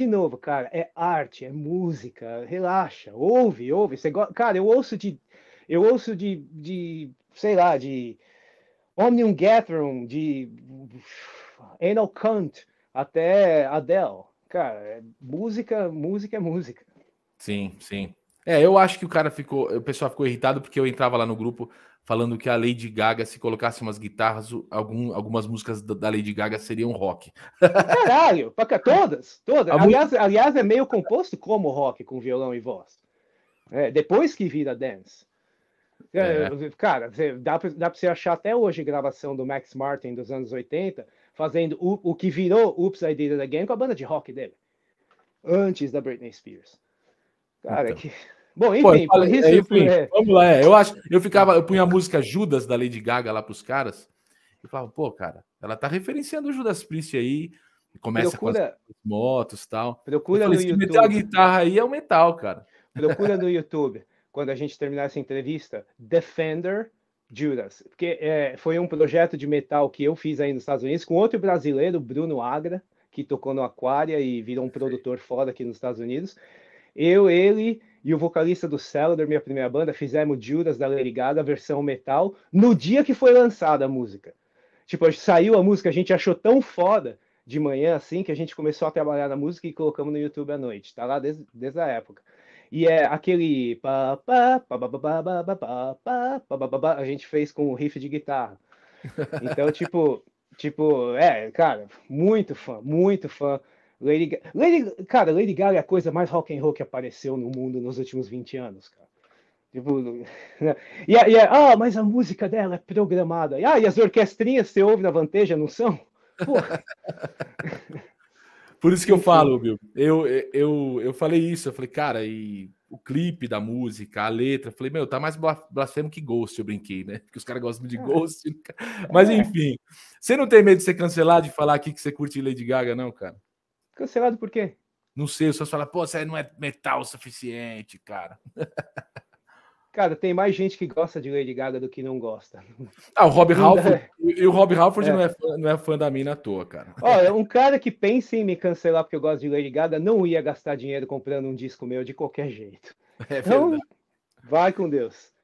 de novo, cara, é arte, é música, relaxa, ouve, ouve. Você go... Cara, eu ouço de. Eu ouço de, de sei lá, de Omnium Gatherum, de Anal Kant, até Adele. Cara, é música, música é música. Sim, sim. É, eu acho que o cara ficou, o pessoal ficou irritado porque eu entrava lá no grupo falando que a Lady Gaga, se colocasse umas guitarras, algum, algumas músicas da Lady Gaga seriam rock. Caralho, todas, todas. Aliás, aliás, é meio composto como rock, com violão e voz. É, depois que vira dance. É. é. Cara, dá pra, dá pra você achar até hoje gravação do Max Martin dos anos 80, fazendo o, o que virou Oops, I Did It Again com a banda de rock dele. Antes da Britney Spears. Cara, então. que... Bom, enfim, Pô, falei, isso, é, enfim é. vamos lá. É. Eu acho, eu ficava, eu punha a música Judas da Lady Gaga lá para os caras. e falava, pô, cara, ela tá referenciando o Judas Priest aí. começa procura, com as motos e tal. Procura falei, no YouTube. Meter a guitarra aí é o um metal, cara. Procura no YouTube, quando a gente terminar essa entrevista, Defender Judas. Porque é, foi um projeto de metal que eu fiz aí nos Estados Unidos com outro brasileiro, Bruno Agra, que tocou no Aquária e virou um produtor foda aqui nos Estados Unidos. Eu, ele e o vocalista do Cellar, minha primeira banda, fizemos Judas da Lerigada, versão metal, no dia que foi lançada a música. Tipo, saiu a música, a gente achou tão foda de manhã, assim, que a gente começou a trabalhar na música e colocamos no YouTube à noite. Tá lá desde, desde a época. E é aquele. A gente fez com o riff de guitarra. Então, tipo, tipo, é, cara, muito fã, muito fã. Lady, Gaga, Lady, cara, Lady Gaga é a coisa mais rock and roll que apareceu no mundo nos últimos 20 anos, cara. Tipo, né? e, e, ah, mas a música dela é programada. E, ah, e as orquestrinhas que você ouve na Vanteja não são? Porra. Por isso que eu falo, viu? Eu, eu, eu falei isso, eu falei, cara, e o clipe da música, a letra, falei, meu, tá mais blasfemo que Ghost, eu brinquei, né? Porque os caras gostam de é. Ghost. Né? É. Mas enfim, você não tem medo de ser cancelado e falar aqui que você curte Lady Gaga, não, cara? Cancelado por quê? Não sei, os caras falam, pô, você não é metal o suficiente, cara. Cara, tem mais gente que gosta de Lady Gaga do que não gosta. Ah, o Rob Halford. E o Rob Halford é. Não, é fã, não é fã da mina à toa, cara. Olha, é um cara que pensa em me cancelar porque eu gosto de Lady Gaga não ia gastar dinheiro comprando um disco meu de qualquer jeito. É então, vai com Deus.